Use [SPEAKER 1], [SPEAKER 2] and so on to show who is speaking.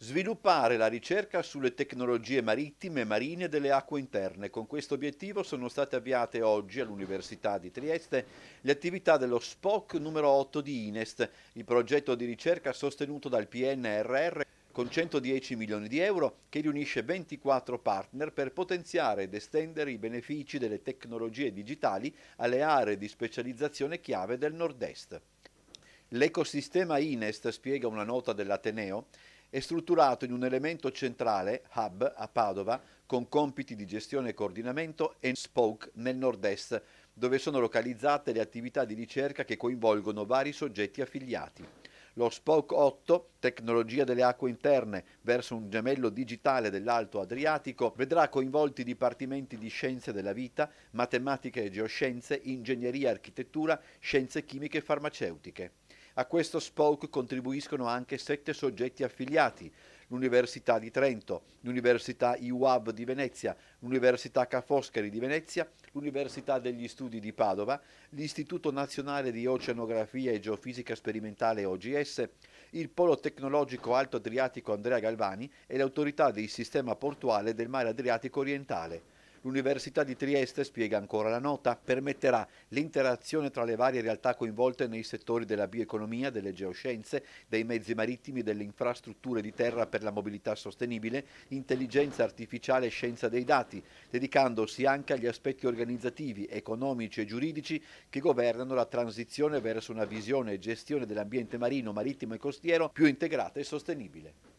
[SPEAKER 1] Sviluppare la ricerca sulle tecnologie marittime e marine delle acque interne. Con questo obiettivo sono state avviate oggi all'Università di Trieste le attività dello SPOC numero 8 di Inest, il progetto di ricerca sostenuto dal PNRR con 110 milioni di euro che riunisce 24 partner per potenziare ed estendere i benefici delle tecnologie digitali alle aree di specializzazione chiave del Nord-Est. L'ecosistema Inest, spiega una nota dell'Ateneo, è strutturato in un elemento centrale, hub, a Padova, con compiti di gestione e coordinamento e spoke nel nord-est, dove sono localizzate le attività di ricerca che coinvolgono vari soggetti affiliati. Lo Spoke 8, tecnologia delle acque interne verso un gemello digitale dell'Alto Adriatico, vedrà coinvolti dipartimenti di scienze della vita, matematica e geoscienze, ingegneria e architettura, scienze chimiche e farmaceutiche. A questo SPOC contribuiscono anche sette soggetti affiliati, l'Università di Trento, l'Università IUAB di Venezia, l'Università Ca' Foscari di Venezia, l'Università degli Studi di Padova, l'Istituto Nazionale di Oceanografia e Geofisica Sperimentale OGS, il Polo Tecnologico Alto Adriatico Andrea Galvani e l'Autorità del Sistema Portuale del Mare Adriatico Orientale. L'Università di Trieste, spiega ancora la nota, permetterà l'interazione tra le varie realtà coinvolte nei settori della bioeconomia, delle geoscienze, dei mezzi marittimi, delle infrastrutture di terra per la mobilità sostenibile, intelligenza artificiale e scienza dei dati, dedicandosi anche agli aspetti organizzativi, economici e giuridici che governano la transizione verso una visione e gestione dell'ambiente marino, marittimo e costiero più integrata e sostenibile.